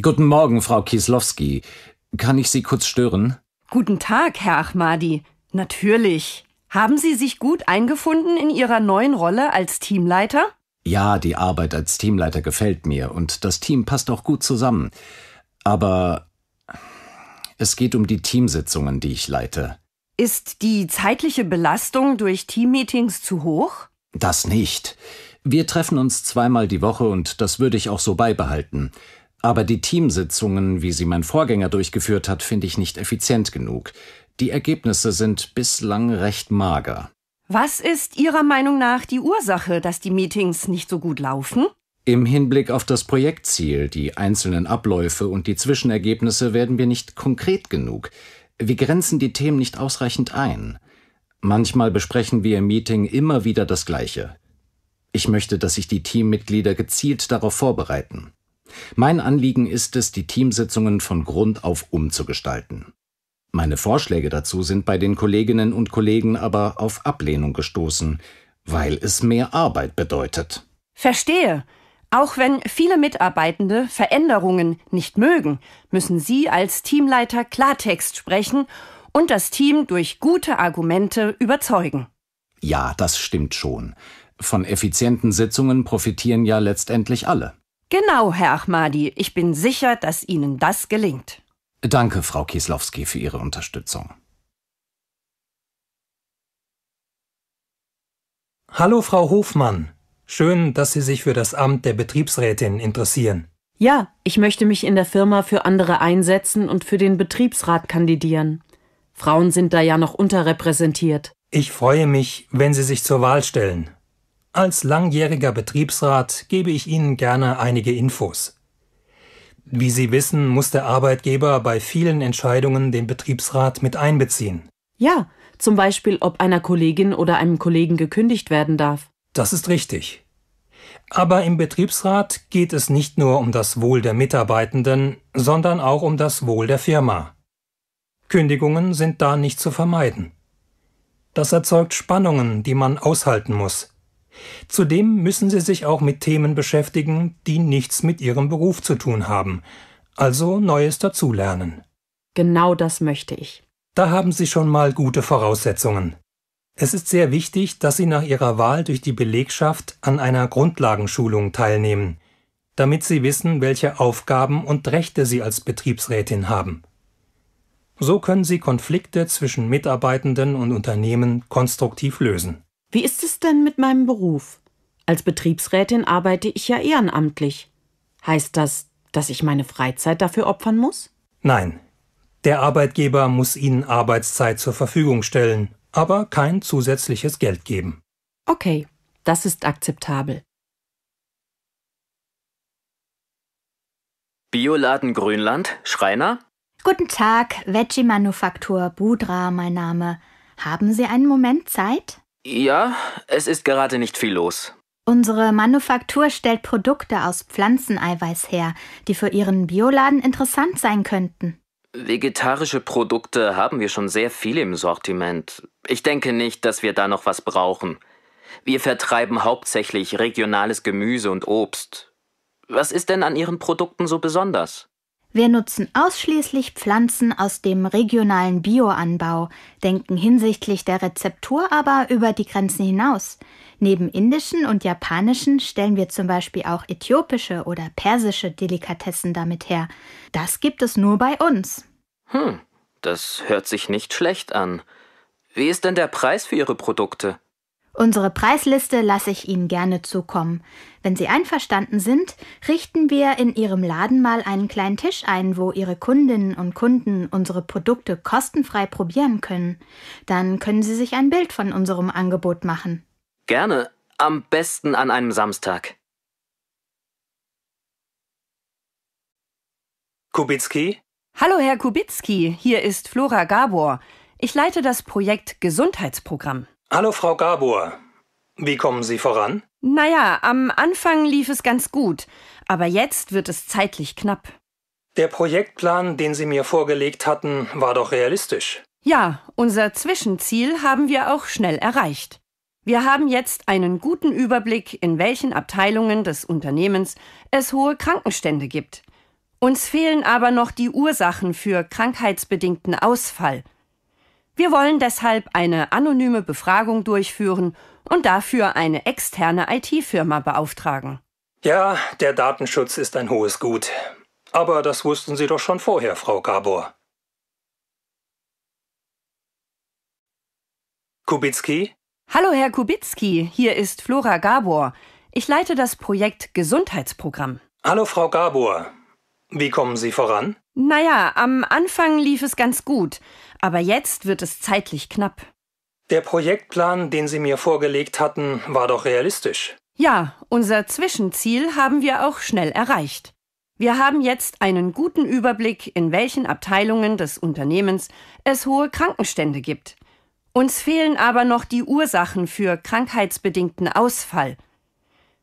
Guten Morgen, Frau Kieslowski. Kann ich Sie kurz stören? Guten Tag, Herr Ahmadi. Natürlich. Haben Sie sich gut eingefunden in Ihrer neuen Rolle als Teamleiter? Ja, die Arbeit als Teamleiter gefällt mir und das Team passt auch gut zusammen. Aber es geht um die Teamsitzungen, die ich leite. Ist die zeitliche Belastung durch Teammeetings zu hoch? Das nicht. Wir treffen uns zweimal die Woche und das würde ich auch so beibehalten. Aber die Teamsitzungen, wie sie mein Vorgänger durchgeführt hat, finde ich nicht effizient genug. Die Ergebnisse sind bislang recht mager. Was ist Ihrer Meinung nach die Ursache, dass die Meetings nicht so gut laufen? Im Hinblick auf das Projektziel, die einzelnen Abläufe und die Zwischenergebnisse werden wir nicht konkret genug. Wir grenzen die Themen nicht ausreichend ein. Manchmal besprechen wir im Meeting immer wieder das Gleiche. Ich möchte, dass sich die Teammitglieder gezielt darauf vorbereiten. Mein Anliegen ist es, die Teamsitzungen von Grund auf umzugestalten. Meine Vorschläge dazu sind bei den Kolleginnen und Kollegen aber auf Ablehnung gestoßen, weil es mehr Arbeit bedeutet. Verstehe. Auch wenn viele Mitarbeitende Veränderungen nicht mögen, müssen Sie als Teamleiter Klartext sprechen und das Team durch gute Argumente überzeugen. Ja, das stimmt schon. Von effizienten Sitzungen profitieren ja letztendlich alle. Genau, Herr Ahmadi, ich bin sicher, dass Ihnen das gelingt. Danke, Frau Kieslowski, für Ihre Unterstützung. Hallo, Frau Hofmann. Schön, dass Sie sich für das Amt der Betriebsrätin interessieren. Ja, ich möchte mich in der Firma für andere einsetzen und für den Betriebsrat kandidieren. Frauen sind da ja noch unterrepräsentiert. Ich freue mich, wenn Sie sich zur Wahl stellen. Als langjähriger Betriebsrat gebe ich Ihnen gerne einige Infos. Wie Sie wissen, muss der Arbeitgeber bei vielen Entscheidungen den Betriebsrat mit einbeziehen. Ja, zum Beispiel ob einer Kollegin oder einem Kollegen gekündigt werden darf. Das ist richtig. Aber im Betriebsrat geht es nicht nur um das Wohl der Mitarbeitenden, sondern auch um das Wohl der Firma. Kündigungen sind da nicht zu vermeiden. Das erzeugt Spannungen, die man aushalten muss. Zudem müssen sie sich auch mit Themen beschäftigen, die nichts mit ihrem Beruf zu tun haben, also Neues dazulernen. Genau das möchte ich. Da haben Sie schon mal gute Voraussetzungen. Es ist sehr wichtig, dass Sie nach Ihrer Wahl durch die Belegschaft an einer Grundlagenschulung teilnehmen, damit Sie wissen, welche Aufgaben und Rechte Sie als Betriebsrätin haben. So können Sie Konflikte zwischen Mitarbeitenden und Unternehmen konstruktiv lösen. Wie ist es denn mit meinem Beruf? Als Betriebsrätin arbeite ich ja ehrenamtlich. Heißt das, dass ich meine Freizeit dafür opfern muss? Nein. Der Arbeitgeber muss Ihnen Arbeitszeit zur Verfügung stellen, aber kein zusätzliches Geld geben. Okay, das ist akzeptabel. Bioladen Grünland, Schreiner? Guten Tag, Veggie-Manufaktur, Budra, mein Name. Haben Sie einen Moment Zeit? Ja, es ist gerade nicht viel los. Unsere Manufaktur stellt Produkte aus Pflanzeneiweiß her, die für Ihren Bioladen interessant sein könnten. Vegetarische Produkte haben wir schon sehr viele im Sortiment. Ich denke nicht, dass wir da noch was brauchen. Wir vertreiben hauptsächlich regionales Gemüse und Obst. Was ist denn an Ihren Produkten so besonders? Wir nutzen ausschließlich Pflanzen aus dem regionalen Bioanbau, denken hinsichtlich der Rezeptur aber über die Grenzen hinaus. Neben indischen und japanischen stellen wir zum Beispiel auch äthiopische oder persische Delikatessen damit her. Das gibt es nur bei uns. Hm, das hört sich nicht schlecht an. Wie ist denn der Preis für Ihre Produkte? Unsere Preisliste lasse ich Ihnen gerne zukommen. Wenn Sie einverstanden sind, richten wir in Ihrem Laden mal einen kleinen Tisch ein, wo Ihre Kundinnen und Kunden unsere Produkte kostenfrei probieren können. Dann können Sie sich ein Bild von unserem Angebot machen. Gerne, am besten an einem Samstag. Kubicki? Hallo, Herr Kubicki, hier ist Flora Gabor. Ich leite das Projekt Gesundheitsprogramm. Hallo, Frau Gabor. Wie kommen Sie voran? Naja, am Anfang lief es ganz gut, aber jetzt wird es zeitlich knapp. Der Projektplan, den Sie mir vorgelegt hatten, war doch realistisch. Ja, unser Zwischenziel haben wir auch schnell erreicht. Wir haben jetzt einen guten Überblick, in welchen Abteilungen des Unternehmens es hohe Krankenstände gibt. Uns fehlen aber noch die Ursachen für krankheitsbedingten Ausfall wir wollen deshalb eine anonyme Befragung durchführen und dafür eine externe IT-Firma beauftragen. Ja, der Datenschutz ist ein hohes Gut. Aber das wussten Sie doch schon vorher, Frau Gabor. Kubicki? Hallo, Herr Kubicki, hier ist Flora Gabor. Ich leite das Projekt Gesundheitsprogramm. Hallo, Frau Gabor. Wie kommen Sie voran? Naja, am Anfang lief es ganz gut. Aber jetzt wird es zeitlich knapp. Der Projektplan, den Sie mir vorgelegt hatten, war doch realistisch. Ja, unser Zwischenziel haben wir auch schnell erreicht. Wir haben jetzt einen guten Überblick, in welchen Abteilungen des Unternehmens es hohe Krankenstände gibt. Uns fehlen aber noch die Ursachen für krankheitsbedingten Ausfall.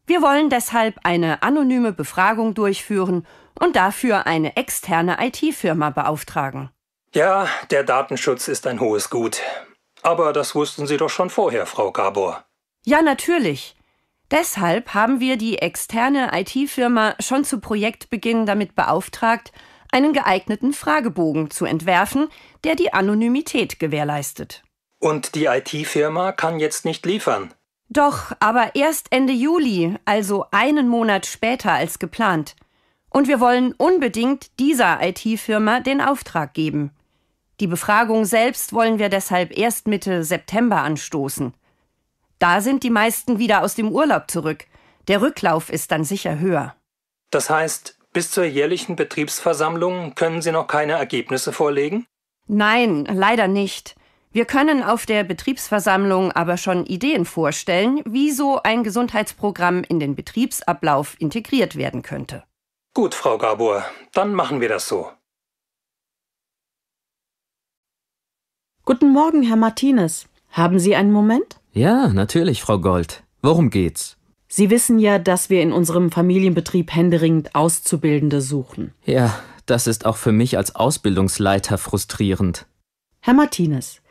Wir wollen deshalb eine anonyme Befragung durchführen und dafür eine externe IT-Firma beauftragen. Ja, der Datenschutz ist ein hohes Gut. Aber das wussten Sie doch schon vorher, Frau Gabor. Ja, natürlich. Deshalb haben wir die externe IT-Firma schon zu Projektbeginn damit beauftragt, einen geeigneten Fragebogen zu entwerfen, der die Anonymität gewährleistet. Und die IT-Firma kann jetzt nicht liefern. Doch, aber erst Ende Juli, also einen Monat später als geplant. Und wir wollen unbedingt dieser IT-Firma den Auftrag geben. Die Befragung selbst wollen wir deshalb erst Mitte September anstoßen. Da sind die meisten wieder aus dem Urlaub zurück. Der Rücklauf ist dann sicher höher. Das heißt, bis zur jährlichen Betriebsversammlung können Sie noch keine Ergebnisse vorlegen? Nein, leider nicht. Wir können auf der Betriebsversammlung aber schon Ideen vorstellen, wie so ein Gesundheitsprogramm in den Betriebsablauf integriert werden könnte. Gut, Frau Gabor, dann machen wir das so. Guten Morgen, Herr Martinez. Haben Sie einen Moment? Ja, natürlich, Frau Gold. Worum geht's? Sie wissen ja, dass wir in unserem Familienbetrieb händeringend Auszubildende suchen. Ja, das ist auch für mich als Ausbildungsleiter frustrierend. Herr Martinez,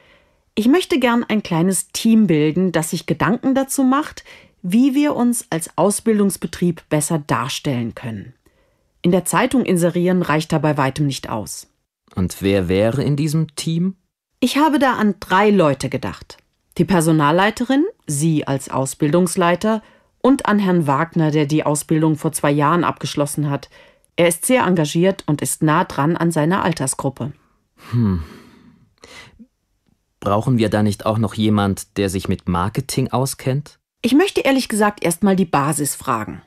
ich möchte gern ein kleines Team bilden, das sich Gedanken dazu macht, wie wir uns als Ausbildungsbetrieb besser darstellen können. In der Zeitung inserieren reicht dabei weitem nicht aus. Und wer wäre in diesem Team? Ich habe da an drei Leute gedacht. Die Personalleiterin, Sie als Ausbildungsleiter und an Herrn Wagner, der die Ausbildung vor zwei Jahren abgeschlossen hat. Er ist sehr engagiert und ist nah dran an seiner Altersgruppe. Hm. Brauchen wir da nicht auch noch jemand, der sich mit Marketing auskennt? Ich möchte ehrlich gesagt erstmal die Basis fragen.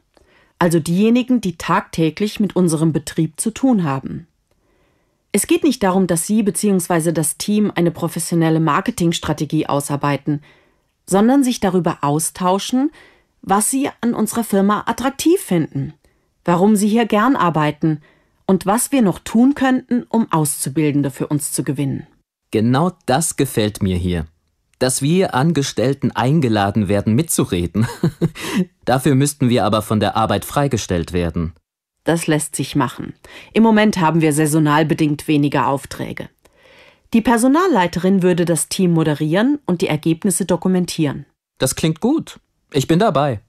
Also diejenigen, die tagtäglich mit unserem Betrieb zu tun haben. Es geht nicht darum, dass Sie bzw. das Team eine professionelle Marketingstrategie ausarbeiten, sondern sich darüber austauschen, was Sie an unserer Firma attraktiv finden, warum Sie hier gern arbeiten und was wir noch tun könnten, um Auszubildende für uns zu gewinnen. Genau das gefällt mir hier. Dass wir Angestellten eingeladen werden, mitzureden. Dafür müssten wir aber von der Arbeit freigestellt werden. Das lässt sich machen. Im Moment haben wir saisonal bedingt weniger Aufträge. Die Personalleiterin würde das Team moderieren und die Ergebnisse dokumentieren. Das klingt gut. Ich bin dabei.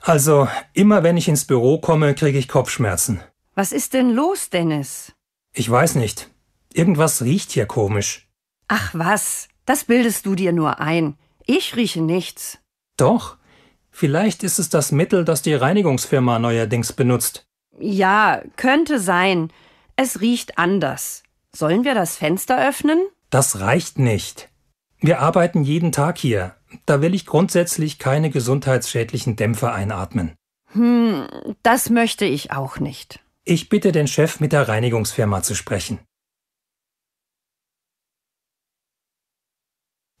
Also, immer wenn ich ins Büro komme, kriege ich Kopfschmerzen. Was ist denn los, Dennis? Ich weiß nicht. Irgendwas riecht hier komisch. Ach was, das bildest du dir nur ein. Ich rieche nichts. Doch. Vielleicht ist es das Mittel, das die Reinigungsfirma neuerdings benutzt. Ja, könnte sein. Es riecht anders. Sollen wir das Fenster öffnen? Das reicht nicht. Wir arbeiten jeden Tag hier. Da will ich grundsätzlich keine gesundheitsschädlichen Dämpfe einatmen. Hm, das möchte ich auch nicht. Ich bitte den Chef mit der Reinigungsfirma zu sprechen.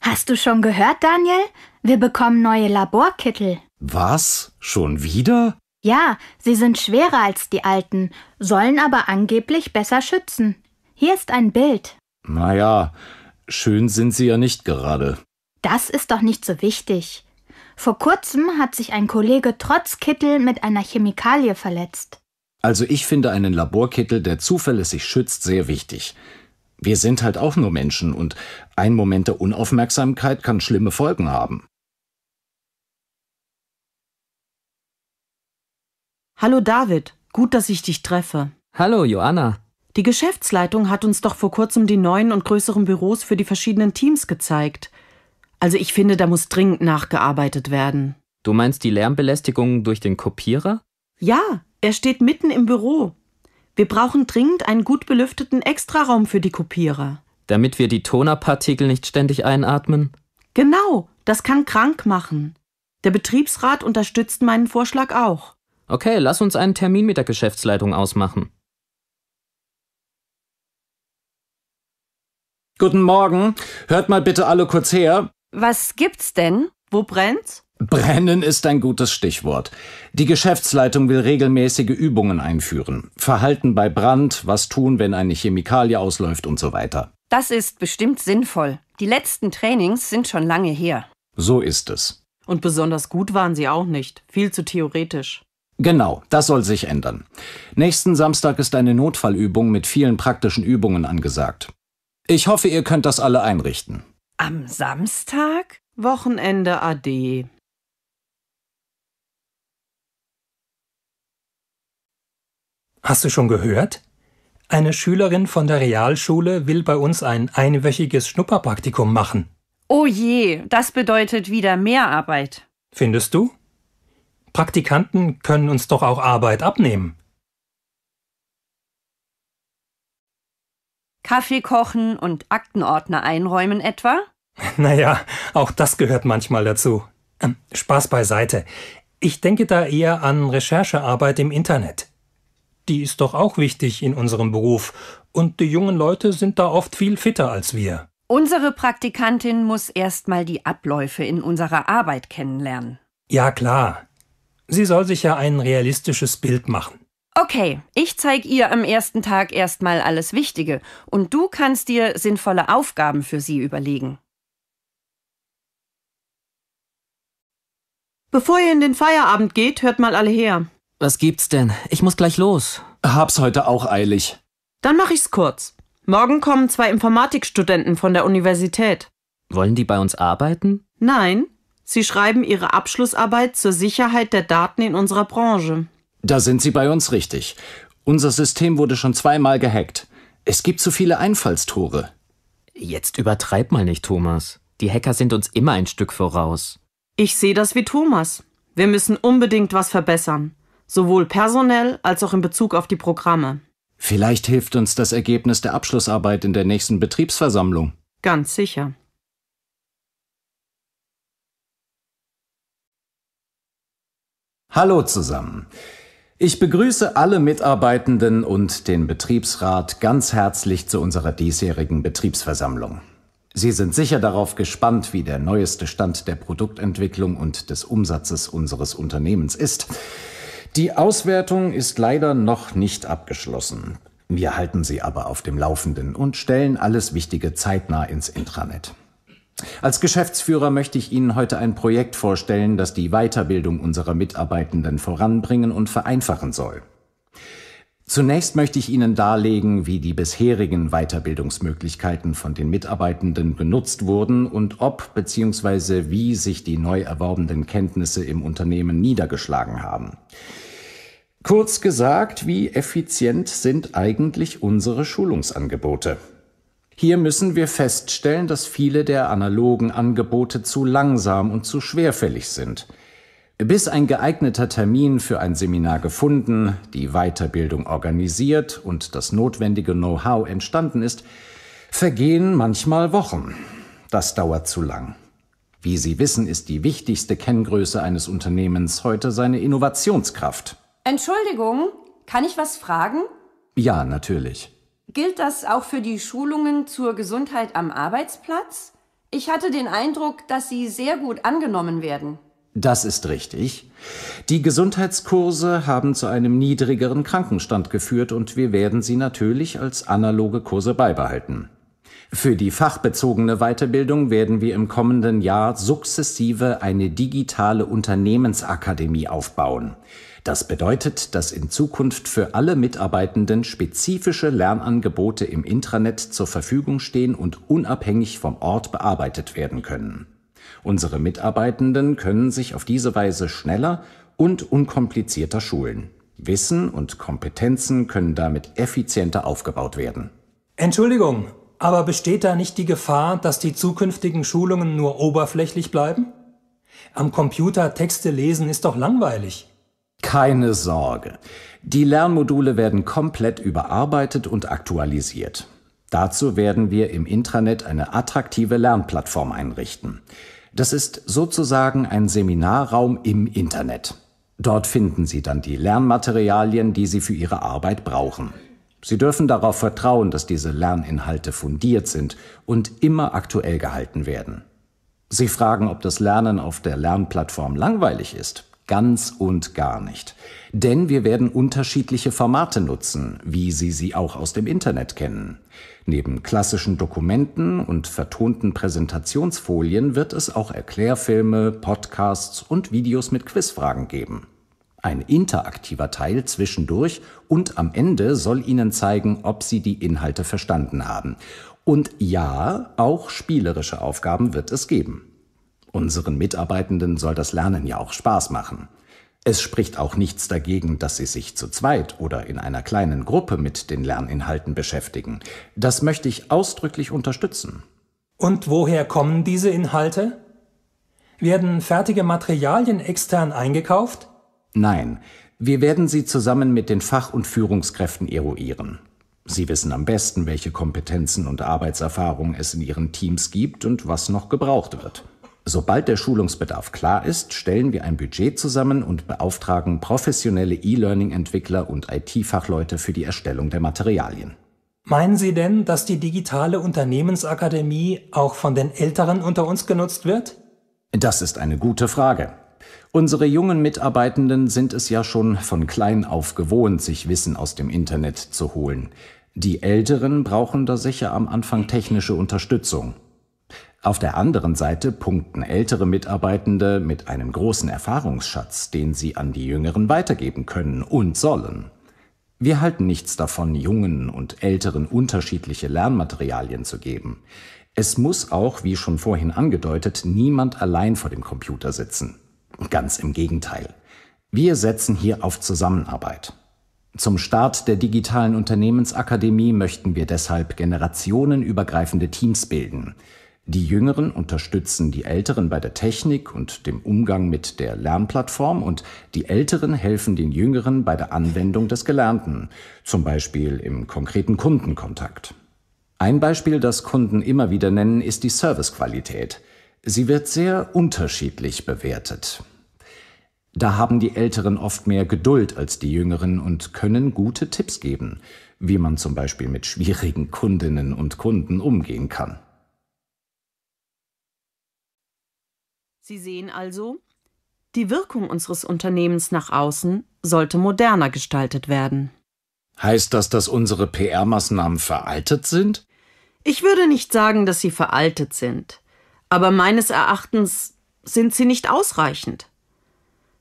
Hast du schon gehört, Daniel? Wir bekommen neue Laborkittel. Was? Schon wieder? Ja, sie sind schwerer als die alten, sollen aber angeblich besser schützen. Hier ist ein Bild. Na ja, schön sind sie ja nicht gerade. Das ist doch nicht so wichtig. Vor kurzem hat sich ein Kollege trotz Kittel mit einer Chemikalie verletzt. Also ich finde einen Laborkittel, der zuverlässig schützt, sehr wichtig wir sind halt auch nur Menschen und ein Moment der Unaufmerksamkeit kann schlimme Folgen haben. Hallo David, gut, dass ich dich treffe. Hallo Joanna. Die Geschäftsleitung hat uns doch vor kurzem die neuen und größeren Büros für die verschiedenen Teams gezeigt. Also ich finde, da muss dringend nachgearbeitet werden. Du meinst die Lärmbelästigung durch den Kopierer? Ja, er steht mitten im Büro. Wir brauchen dringend einen gut belüfteten Extraraum für die Kopierer. Damit wir die Tonerpartikel nicht ständig einatmen? Genau, das kann krank machen. Der Betriebsrat unterstützt meinen Vorschlag auch. Okay, lass uns einen Termin mit der Geschäftsleitung ausmachen. Guten Morgen. Hört mal bitte alle kurz her. Was gibt's denn? Wo brennt's? Brennen ist ein gutes Stichwort. Die Geschäftsleitung will regelmäßige Übungen einführen. Verhalten bei Brand, was tun, wenn eine Chemikalie ausläuft und so weiter. Das ist bestimmt sinnvoll. Die letzten Trainings sind schon lange her. So ist es. Und besonders gut waren sie auch nicht. Viel zu theoretisch. Genau, das soll sich ändern. Nächsten Samstag ist eine Notfallübung mit vielen praktischen Übungen angesagt. Ich hoffe, ihr könnt das alle einrichten. Am Samstag? Wochenende AD. Hast du schon gehört? Eine Schülerin von der Realschule will bei uns ein einwöchiges Schnupperpraktikum machen. Oh je, das bedeutet wieder mehr Arbeit. Findest du? Praktikanten können uns doch auch Arbeit abnehmen. Kaffee kochen und Aktenordner einräumen etwa? Naja, auch das gehört manchmal dazu. Ähm, Spaß beiseite. Ich denke da eher an Recherchearbeit im Internet die ist doch auch wichtig in unserem Beruf. Und die jungen Leute sind da oft viel fitter als wir. Unsere Praktikantin muss erstmal die Abläufe in unserer Arbeit kennenlernen. Ja klar. Sie soll sich ja ein realistisches Bild machen. Okay, ich zeige ihr am ersten Tag erstmal alles Wichtige und du kannst dir sinnvolle Aufgaben für sie überlegen. Bevor ihr in den Feierabend geht, hört mal alle her. Was gibt's denn? Ich muss gleich los. Hab's heute auch eilig. Dann mach ich's kurz. Morgen kommen zwei Informatikstudenten von der Universität. Wollen die bei uns arbeiten? Nein, sie schreiben ihre Abschlussarbeit zur Sicherheit der Daten in unserer Branche. Da sind sie bei uns richtig. Unser System wurde schon zweimal gehackt. Es gibt zu viele Einfallstore. Jetzt übertreib mal nicht, Thomas. Die Hacker sind uns immer ein Stück voraus. Ich sehe das wie Thomas. Wir müssen unbedingt was verbessern sowohl personell als auch in Bezug auf die Programme. Vielleicht hilft uns das Ergebnis der Abschlussarbeit in der nächsten Betriebsversammlung. Ganz sicher. Hallo zusammen. Ich begrüße alle Mitarbeitenden und den Betriebsrat ganz herzlich zu unserer diesjährigen Betriebsversammlung. Sie sind sicher darauf gespannt, wie der neueste Stand der Produktentwicklung und des Umsatzes unseres Unternehmens ist. Die Auswertung ist leider noch nicht abgeschlossen. Wir halten Sie aber auf dem Laufenden und stellen alles Wichtige zeitnah ins Intranet. Als Geschäftsführer möchte ich Ihnen heute ein Projekt vorstellen, das die Weiterbildung unserer Mitarbeitenden voranbringen und vereinfachen soll. Zunächst möchte ich Ihnen darlegen, wie die bisherigen Weiterbildungsmöglichkeiten von den Mitarbeitenden genutzt wurden und ob bzw. wie sich die neu erworbenen Kenntnisse im Unternehmen niedergeschlagen haben. Kurz gesagt, wie effizient sind eigentlich unsere Schulungsangebote? Hier müssen wir feststellen, dass viele der analogen Angebote zu langsam und zu schwerfällig sind – bis ein geeigneter Termin für ein Seminar gefunden, die Weiterbildung organisiert und das notwendige Know-how entstanden ist, vergehen manchmal Wochen. Das dauert zu lang. Wie Sie wissen, ist die wichtigste Kenngröße eines Unternehmens heute seine Innovationskraft. Entschuldigung, kann ich was fragen? Ja, natürlich. Gilt das auch für die Schulungen zur Gesundheit am Arbeitsplatz? Ich hatte den Eindruck, dass sie sehr gut angenommen werden. Das ist richtig. Die Gesundheitskurse haben zu einem niedrigeren Krankenstand geführt und wir werden sie natürlich als analoge Kurse beibehalten. Für die fachbezogene Weiterbildung werden wir im kommenden Jahr sukzessive eine digitale Unternehmensakademie aufbauen. Das bedeutet, dass in Zukunft für alle Mitarbeitenden spezifische Lernangebote im Intranet zur Verfügung stehen und unabhängig vom Ort bearbeitet werden können. Unsere Mitarbeitenden können sich auf diese Weise schneller und unkomplizierter schulen. Wissen und Kompetenzen können damit effizienter aufgebaut werden. Entschuldigung, aber besteht da nicht die Gefahr, dass die zukünftigen Schulungen nur oberflächlich bleiben? Am Computer Texte lesen ist doch langweilig. Keine Sorge. Die Lernmodule werden komplett überarbeitet und aktualisiert. Dazu werden wir im Intranet eine attraktive Lernplattform einrichten. Das ist sozusagen ein Seminarraum im Internet. Dort finden Sie dann die Lernmaterialien, die Sie für Ihre Arbeit brauchen. Sie dürfen darauf vertrauen, dass diese Lerninhalte fundiert sind und immer aktuell gehalten werden. Sie fragen, ob das Lernen auf der Lernplattform langweilig ist. Ganz und gar nicht. Denn wir werden unterschiedliche Formate nutzen, wie Sie sie auch aus dem Internet kennen. Neben klassischen Dokumenten und vertonten Präsentationsfolien wird es auch Erklärfilme, Podcasts und Videos mit Quizfragen geben. Ein interaktiver Teil zwischendurch und am Ende soll Ihnen zeigen, ob Sie die Inhalte verstanden haben. Und ja, auch spielerische Aufgaben wird es geben. Unseren Mitarbeitenden soll das Lernen ja auch Spaß machen. Es spricht auch nichts dagegen, dass Sie sich zu zweit oder in einer kleinen Gruppe mit den Lerninhalten beschäftigen. Das möchte ich ausdrücklich unterstützen. Und woher kommen diese Inhalte? Werden fertige Materialien extern eingekauft? Nein, wir werden sie zusammen mit den Fach- und Führungskräften eruieren. Sie wissen am besten, welche Kompetenzen und Arbeitserfahrung es in Ihren Teams gibt und was noch gebraucht wird. Sobald der Schulungsbedarf klar ist, stellen wir ein Budget zusammen und beauftragen professionelle E-Learning-Entwickler und IT-Fachleute für die Erstellung der Materialien. Meinen Sie denn, dass die digitale Unternehmensakademie auch von den Älteren unter uns genutzt wird? Das ist eine gute Frage. Unsere jungen Mitarbeitenden sind es ja schon von klein auf gewohnt, sich Wissen aus dem Internet zu holen. Die Älteren brauchen da sicher am Anfang technische Unterstützung. Auf der anderen Seite punkten ältere Mitarbeitende mit einem großen Erfahrungsschatz, den sie an die Jüngeren weitergeben können und sollen. Wir halten nichts davon, Jungen und Älteren unterschiedliche Lernmaterialien zu geben. Es muss auch, wie schon vorhin angedeutet, niemand allein vor dem Computer sitzen. Ganz im Gegenteil. Wir setzen hier auf Zusammenarbeit. Zum Start der digitalen Unternehmensakademie möchten wir deshalb generationenübergreifende Teams bilden – die Jüngeren unterstützen die Älteren bei der Technik und dem Umgang mit der Lernplattform und die Älteren helfen den Jüngeren bei der Anwendung des Gelernten, zum Beispiel im konkreten Kundenkontakt. Ein Beispiel, das Kunden immer wieder nennen, ist die Servicequalität. Sie wird sehr unterschiedlich bewertet. Da haben die Älteren oft mehr Geduld als die Jüngeren und können gute Tipps geben, wie man zum Beispiel mit schwierigen Kundinnen und Kunden umgehen kann. Sie sehen also, die Wirkung unseres Unternehmens nach außen sollte moderner gestaltet werden. Heißt das, dass unsere PR-Maßnahmen veraltet sind? Ich würde nicht sagen, dass sie veraltet sind, aber meines Erachtens sind sie nicht ausreichend.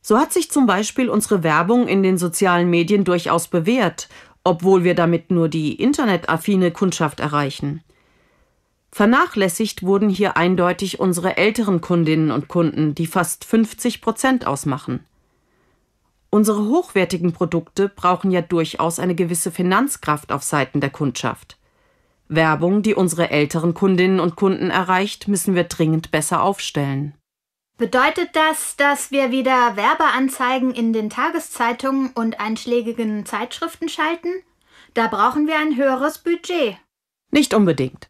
So hat sich zum Beispiel unsere Werbung in den sozialen Medien durchaus bewährt, obwohl wir damit nur die internetaffine Kundschaft erreichen. Vernachlässigt wurden hier eindeutig unsere älteren Kundinnen und Kunden, die fast 50 Prozent ausmachen. Unsere hochwertigen Produkte brauchen ja durchaus eine gewisse Finanzkraft auf Seiten der Kundschaft. Werbung, die unsere älteren Kundinnen und Kunden erreicht, müssen wir dringend besser aufstellen. Bedeutet das, dass wir wieder Werbeanzeigen in den Tageszeitungen und einschlägigen Zeitschriften schalten? Da brauchen wir ein höheres Budget. Nicht unbedingt.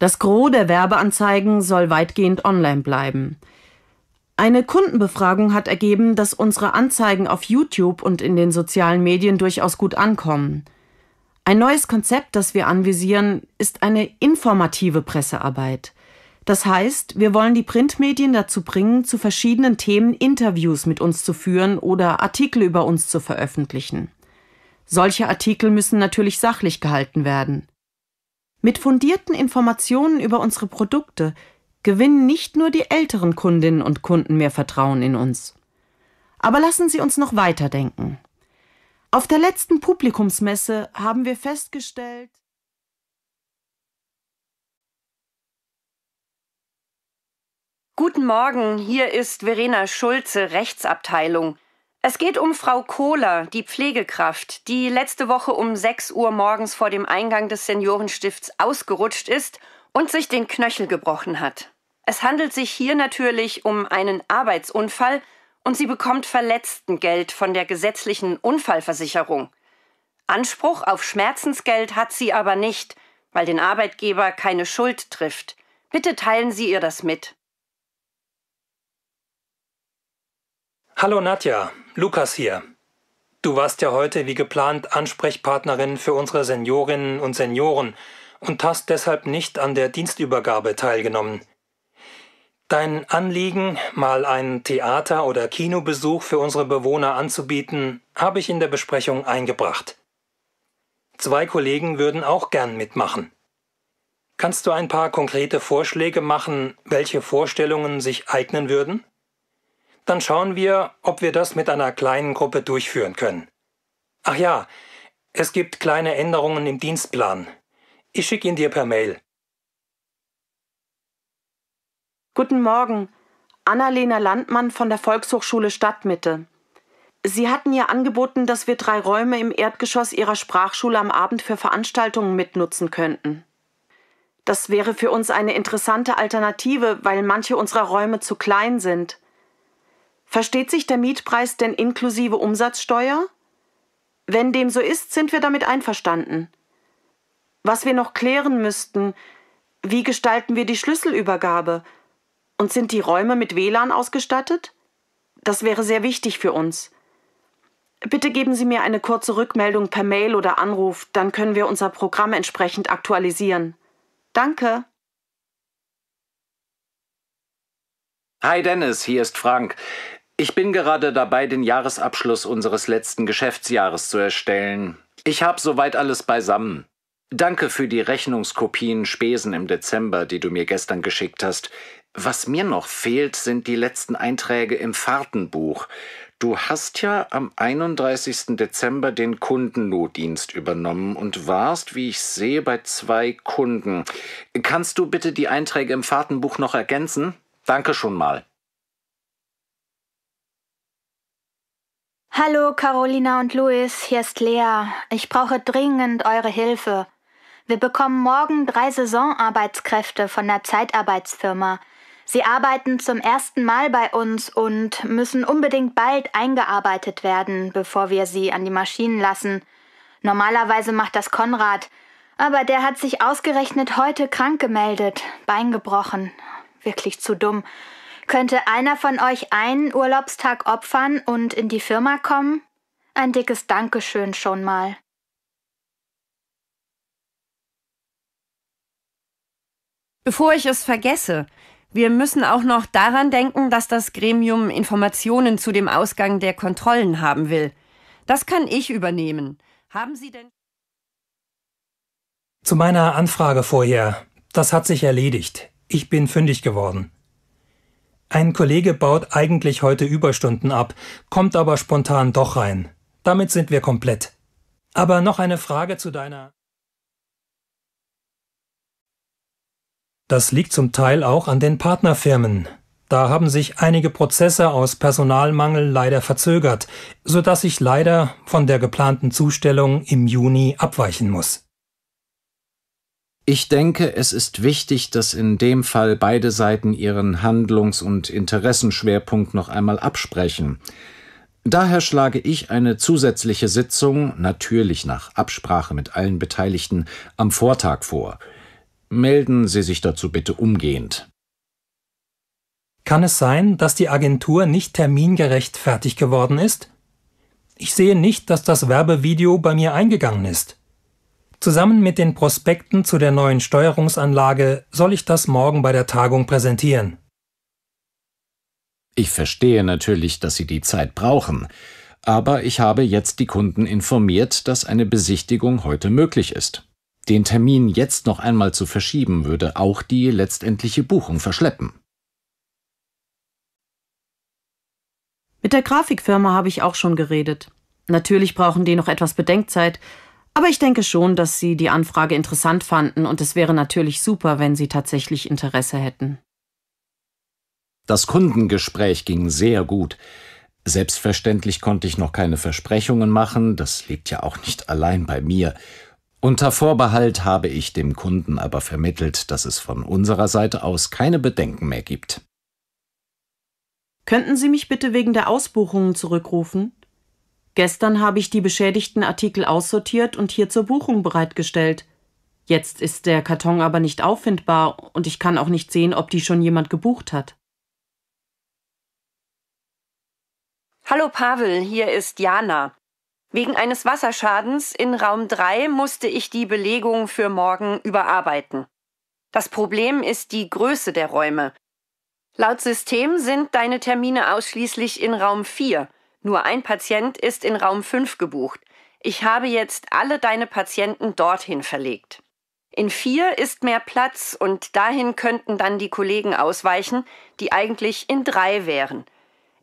Das Gros der Werbeanzeigen soll weitgehend online bleiben. Eine Kundenbefragung hat ergeben, dass unsere Anzeigen auf YouTube und in den sozialen Medien durchaus gut ankommen. Ein neues Konzept, das wir anvisieren, ist eine informative Pressearbeit. Das heißt, wir wollen die Printmedien dazu bringen, zu verschiedenen Themen Interviews mit uns zu führen oder Artikel über uns zu veröffentlichen. Solche Artikel müssen natürlich sachlich gehalten werden. Mit fundierten Informationen über unsere Produkte gewinnen nicht nur die älteren Kundinnen und Kunden mehr Vertrauen in uns. Aber lassen Sie uns noch weiterdenken. Auf der letzten Publikumsmesse haben wir festgestellt, Guten Morgen, hier ist Verena Schulze, Rechtsabteilung. Es geht um Frau Kohler, die Pflegekraft, die letzte Woche um 6 Uhr morgens vor dem Eingang des Seniorenstifts ausgerutscht ist und sich den Knöchel gebrochen hat. Es handelt sich hier natürlich um einen Arbeitsunfall und sie bekommt Verletztengeld von der gesetzlichen Unfallversicherung. Anspruch auf Schmerzensgeld hat sie aber nicht, weil den Arbeitgeber keine Schuld trifft. Bitte teilen Sie ihr das mit. Hallo Nadja, Lukas hier. Du warst ja heute wie geplant Ansprechpartnerin für unsere Seniorinnen und Senioren und hast deshalb nicht an der Dienstübergabe teilgenommen. Dein Anliegen, mal einen Theater- oder Kinobesuch für unsere Bewohner anzubieten, habe ich in der Besprechung eingebracht. Zwei Kollegen würden auch gern mitmachen. Kannst du ein paar konkrete Vorschläge machen, welche Vorstellungen sich eignen würden? Dann schauen wir, ob wir das mit einer kleinen Gruppe durchführen können. Ach ja, es gibt kleine Änderungen im Dienstplan. Ich schicke ihn dir per Mail. Guten Morgen, Annalena Landmann von der Volkshochschule Stadtmitte. Sie hatten ja angeboten, dass wir drei Räume im Erdgeschoss Ihrer Sprachschule am Abend für Veranstaltungen mitnutzen könnten. Das wäre für uns eine interessante Alternative, weil manche unserer Räume zu klein sind. Versteht sich der Mietpreis denn inklusive Umsatzsteuer? Wenn dem so ist, sind wir damit einverstanden. Was wir noch klären müssten, wie gestalten wir die Schlüsselübergabe? Und sind die Räume mit WLAN ausgestattet? Das wäre sehr wichtig für uns. Bitte geben Sie mir eine kurze Rückmeldung per Mail oder Anruf, dann können wir unser Programm entsprechend aktualisieren. Danke. Hi Dennis, hier ist Frank. Ich bin gerade dabei, den Jahresabschluss unseres letzten Geschäftsjahres zu erstellen. Ich habe soweit alles beisammen. Danke für die Rechnungskopien Spesen im Dezember, die du mir gestern geschickt hast. Was mir noch fehlt, sind die letzten Einträge im Fahrtenbuch. Du hast ja am 31. Dezember den Kundennotdienst übernommen und warst, wie ich sehe, bei zwei Kunden. Kannst du bitte die Einträge im Fahrtenbuch noch ergänzen? Danke schon mal. Hallo Carolina und Luis, hier ist Lea. Ich brauche dringend eure Hilfe. Wir bekommen morgen drei Saisonarbeitskräfte von der Zeitarbeitsfirma. Sie arbeiten zum ersten Mal bei uns und müssen unbedingt bald eingearbeitet werden, bevor wir sie an die Maschinen lassen. Normalerweise macht das Konrad, aber der hat sich ausgerechnet heute krank gemeldet, Bein gebrochen. Wirklich zu dumm. Könnte einer von euch einen Urlaubstag opfern und in die Firma kommen? Ein dickes Dankeschön schon mal. Bevor ich es vergesse, wir müssen auch noch daran denken, dass das Gremium Informationen zu dem Ausgang der Kontrollen haben will. Das kann ich übernehmen. Haben Sie denn. Zu meiner Anfrage vorher. Das hat sich erledigt. Ich bin fündig geworden. Ein Kollege baut eigentlich heute Überstunden ab, kommt aber spontan doch rein. Damit sind wir komplett. Aber noch eine Frage zu deiner. Das liegt zum Teil auch an den Partnerfirmen. Da haben sich einige Prozesse aus Personalmangel leider verzögert, sodass ich leider von der geplanten Zustellung im Juni abweichen muss. Ich denke, es ist wichtig, dass in dem Fall beide Seiten ihren Handlungs- und Interessenschwerpunkt noch einmal absprechen. Daher schlage ich eine zusätzliche Sitzung, natürlich nach Absprache mit allen Beteiligten, am Vortag vor. Melden Sie sich dazu bitte umgehend. Kann es sein, dass die Agentur nicht termingerecht fertig geworden ist? Ich sehe nicht, dass das Werbevideo bei mir eingegangen ist. Zusammen mit den Prospekten zu der neuen Steuerungsanlage soll ich das morgen bei der Tagung präsentieren. Ich verstehe natürlich, dass Sie die Zeit brauchen, aber ich habe jetzt die Kunden informiert, dass eine Besichtigung heute möglich ist. Den Termin jetzt noch einmal zu verschieben würde auch die letztendliche Buchung verschleppen. Mit der Grafikfirma habe ich auch schon geredet. Natürlich brauchen die noch etwas Bedenkzeit, aber ich denke schon, dass Sie die Anfrage interessant fanden und es wäre natürlich super, wenn Sie tatsächlich Interesse hätten. Das Kundengespräch ging sehr gut. Selbstverständlich konnte ich noch keine Versprechungen machen, das liegt ja auch nicht allein bei mir. Unter Vorbehalt habe ich dem Kunden aber vermittelt, dass es von unserer Seite aus keine Bedenken mehr gibt. Könnten Sie mich bitte wegen der Ausbuchungen zurückrufen? Gestern habe ich die beschädigten Artikel aussortiert und hier zur Buchung bereitgestellt. Jetzt ist der Karton aber nicht auffindbar und ich kann auch nicht sehen, ob die schon jemand gebucht hat. Hallo Pavel, hier ist Jana. Wegen eines Wasserschadens in Raum 3 musste ich die Belegung für morgen überarbeiten. Das Problem ist die Größe der Räume. Laut System sind deine Termine ausschließlich in Raum 4. Nur ein Patient ist in Raum 5 gebucht. Ich habe jetzt alle deine Patienten dorthin verlegt. In 4 ist mehr Platz und dahin könnten dann die Kollegen ausweichen, die eigentlich in 3 wären.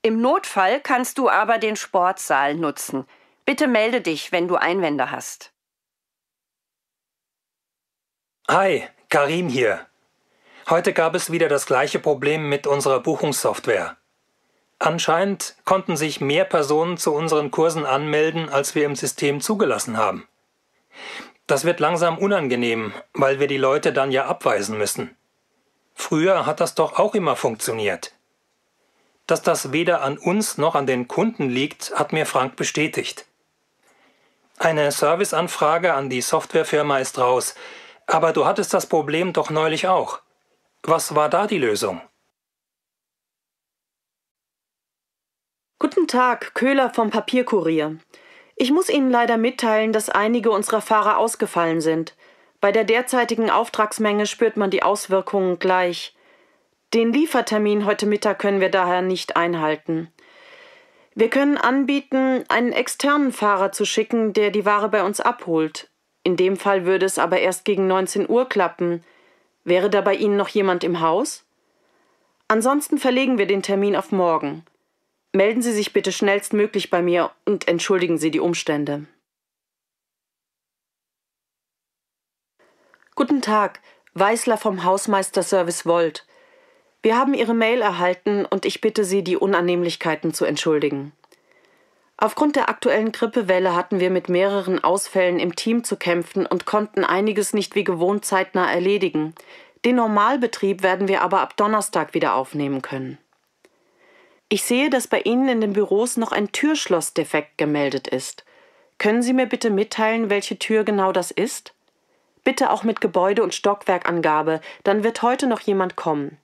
Im Notfall kannst du aber den Sportsaal nutzen. Bitte melde dich, wenn du Einwände hast. Hi, Karim hier. Heute gab es wieder das gleiche Problem mit unserer Buchungssoftware. Anscheinend konnten sich mehr Personen zu unseren Kursen anmelden, als wir im System zugelassen haben. Das wird langsam unangenehm, weil wir die Leute dann ja abweisen müssen. Früher hat das doch auch immer funktioniert. Dass das weder an uns noch an den Kunden liegt, hat mir Frank bestätigt. Eine Serviceanfrage an die Softwarefirma ist raus, aber du hattest das Problem doch neulich auch. Was war da die Lösung? Guten Tag, Köhler vom Papierkurier. Ich muss Ihnen leider mitteilen, dass einige unserer Fahrer ausgefallen sind. Bei der derzeitigen Auftragsmenge spürt man die Auswirkungen gleich. Den Liefertermin heute Mittag können wir daher nicht einhalten. Wir können anbieten, einen externen Fahrer zu schicken, der die Ware bei uns abholt. In dem Fall würde es aber erst gegen 19 Uhr klappen. Wäre da bei Ihnen noch jemand im Haus? Ansonsten verlegen wir den Termin auf morgen. Melden Sie sich bitte schnellstmöglich bei mir und entschuldigen Sie die Umstände. Guten Tag, Weißler vom Hausmeisterservice Volt. Wir haben Ihre Mail erhalten und ich bitte Sie, die Unannehmlichkeiten zu entschuldigen. Aufgrund der aktuellen Grippewelle hatten wir mit mehreren Ausfällen im Team zu kämpfen und konnten einiges nicht wie gewohnt zeitnah erledigen. Den Normalbetrieb werden wir aber ab Donnerstag wieder aufnehmen können. Ich sehe, dass bei Ihnen in den Büros noch ein Türschlossdefekt gemeldet ist. Können Sie mir bitte mitteilen, welche Tür genau das ist? Bitte auch mit Gebäude- und Stockwerkangabe, dann wird heute noch jemand kommen.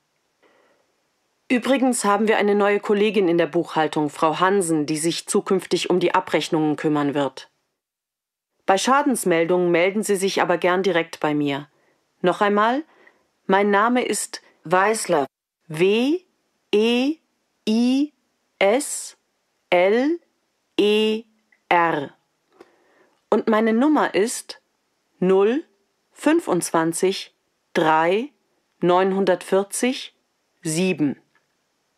Übrigens haben wir eine neue Kollegin in der Buchhaltung, Frau Hansen, die sich zukünftig um die Abrechnungen kümmern wird. Bei Schadensmeldungen melden Sie sich aber gern direkt bei mir. Noch einmal, mein Name ist Weißler. W E I S L E R. Und meine Nummer ist 025 3 940 7.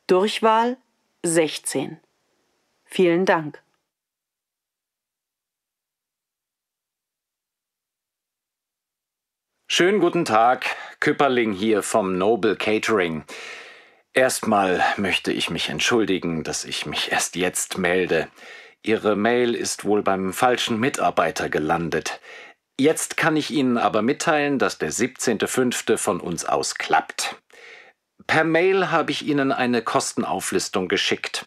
Durchwahl 16. Vielen Dank. Schönen guten Tag, Küpperling hier vom Noble Catering. Erstmal möchte ich mich entschuldigen, dass ich mich erst jetzt melde. Ihre Mail ist wohl beim falschen Mitarbeiter gelandet. Jetzt kann ich Ihnen aber mitteilen, dass der 17.05. von uns aus klappt. Per Mail habe ich Ihnen eine Kostenauflistung geschickt.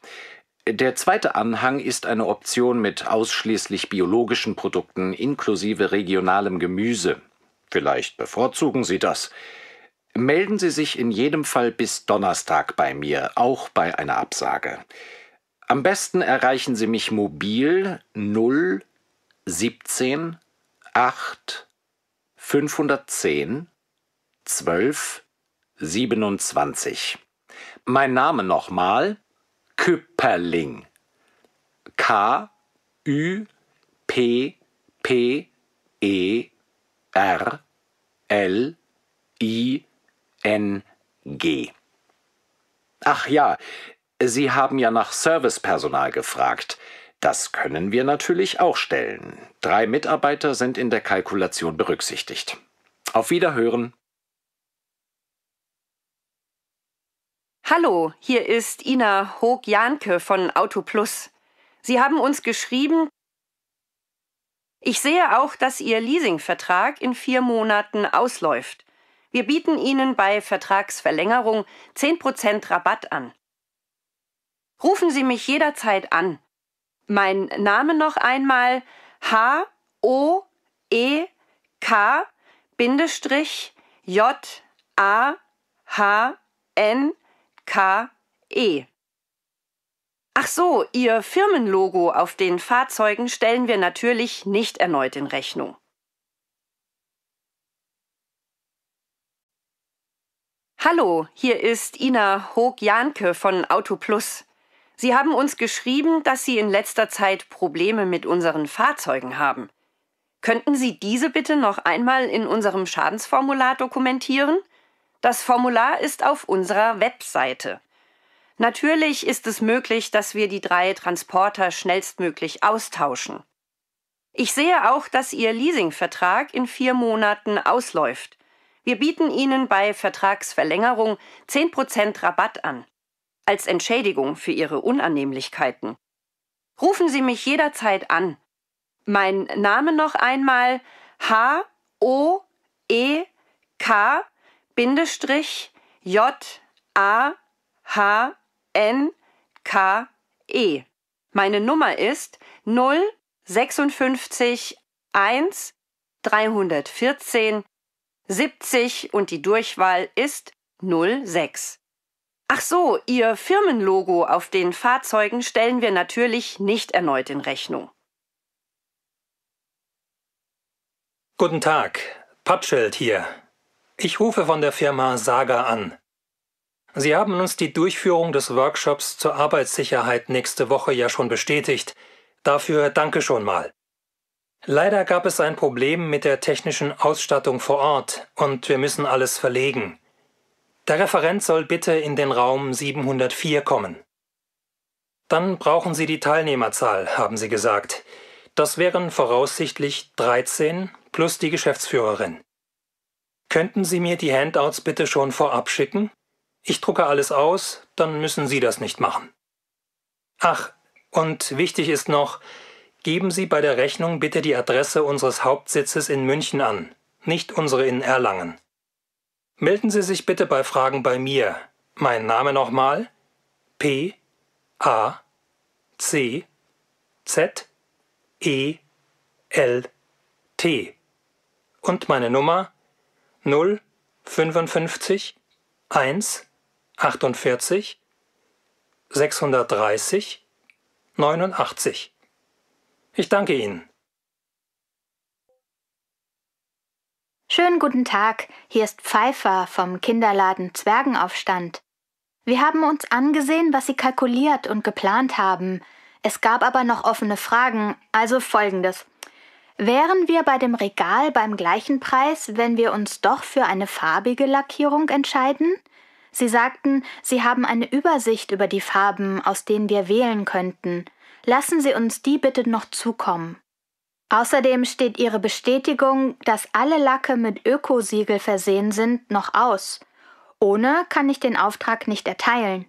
Der zweite Anhang ist eine Option mit ausschließlich biologischen Produkten inklusive regionalem Gemüse. Vielleicht bevorzugen Sie das. Melden Sie sich in jedem Fall bis Donnerstag bei mir, auch bei einer Absage. Am besten erreichen Sie mich mobil 0 17 8 510 12 27. Mein Name nochmal Küpperling. K Ü P P E R L I NG. Ach ja, Sie haben ja nach Servicepersonal gefragt. Das können wir natürlich auch stellen. Drei Mitarbeiter sind in der Kalkulation berücksichtigt. Auf Wiederhören. Hallo, hier ist Ina Hoog-Janke von AutoPlus. Sie haben uns geschrieben, ich sehe auch, dass Ihr Leasingvertrag in vier Monaten ausläuft. Wir bieten Ihnen bei Vertragsverlängerung 10% Rabatt an. Rufen Sie mich jederzeit an. Mein Name noch einmal H O E K Bindestrich J A H N K E. Ach so, Ihr Firmenlogo auf den Fahrzeugen stellen wir natürlich nicht erneut in Rechnung. Hallo, hier ist Ina Hoog-Janke von AutoPlus. Sie haben uns geschrieben, dass Sie in letzter Zeit Probleme mit unseren Fahrzeugen haben. Könnten Sie diese bitte noch einmal in unserem Schadensformular dokumentieren? Das Formular ist auf unserer Webseite. Natürlich ist es möglich, dass wir die drei Transporter schnellstmöglich austauschen. Ich sehe auch, dass Ihr Leasingvertrag in vier Monaten ausläuft. Wir bieten Ihnen bei Vertragsverlängerung 10% Rabatt an, als Entschädigung für Ihre Unannehmlichkeiten. Rufen Sie mich jederzeit an. Mein Name noch einmal H O E K Bindestrich J A H N K E. Meine Nummer ist 056 1 314 70 und die Durchwahl ist 06. Ach so, Ihr Firmenlogo auf den Fahrzeugen stellen wir natürlich nicht erneut in Rechnung. Guten Tag, Patschelt hier. Ich rufe von der Firma Saga an. Sie haben uns die Durchführung des Workshops zur Arbeitssicherheit nächste Woche ja schon bestätigt. Dafür danke schon mal. Leider gab es ein Problem mit der technischen Ausstattung vor Ort und wir müssen alles verlegen. Der Referent soll bitte in den Raum 704 kommen. Dann brauchen Sie die Teilnehmerzahl, haben Sie gesagt. Das wären voraussichtlich 13 plus die Geschäftsführerin. Könnten Sie mir die Handouts bitte schon vorab schicken? Ich drucke alles aus, dann müssen Sie das nicht machen. Ach, und wichtig ist noch, Geben Sie bei der Rechnung bitte die Adresse unseres Hauptsitzes in München an, nicht unsere in Erlangen. Melden Sie sich bitte bei Fragen bei mir. Mein Name nochmal P A C Z E L T und meine Nummer 055 1 48 630 89. Ich danke Ihnen. Schönen guten Tag, hier ist Pfeiffer vom Kinderladen Zwergenaufstand. Wir haben uns angesehen, was Sie kalkuliert und geplant haben. Es gab aber noch offene Fragen, also folgendes. Wären wir bei dem Regal beim gleichen Preis, wenn wir uns doch für eine farbige Lackierung entscheiden? Sie sagten, Sie haben eine Übersicht über die Farben, aus denen wir wählen könnten lassen Sie uns die bitte noch zukommen. Außerdem steht Ihre Bestätigung, dass alle Lacke mit Ökosiegel versehen sind, noch aus. Ohne kann ich den Auftrag nicht erteilen.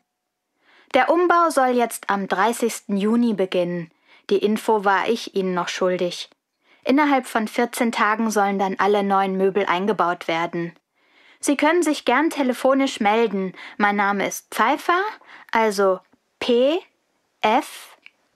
Der Umbau soll jetzt am 30. Juni beginnen. Die Info war ich Ihnen noch schuldig. Innerhalb von 14 Tagen sollen dann alle neuen Möbel eingebaut werden. Sie können sich gern telefonisch melden. Mein Name ist Pfeiffer, also P F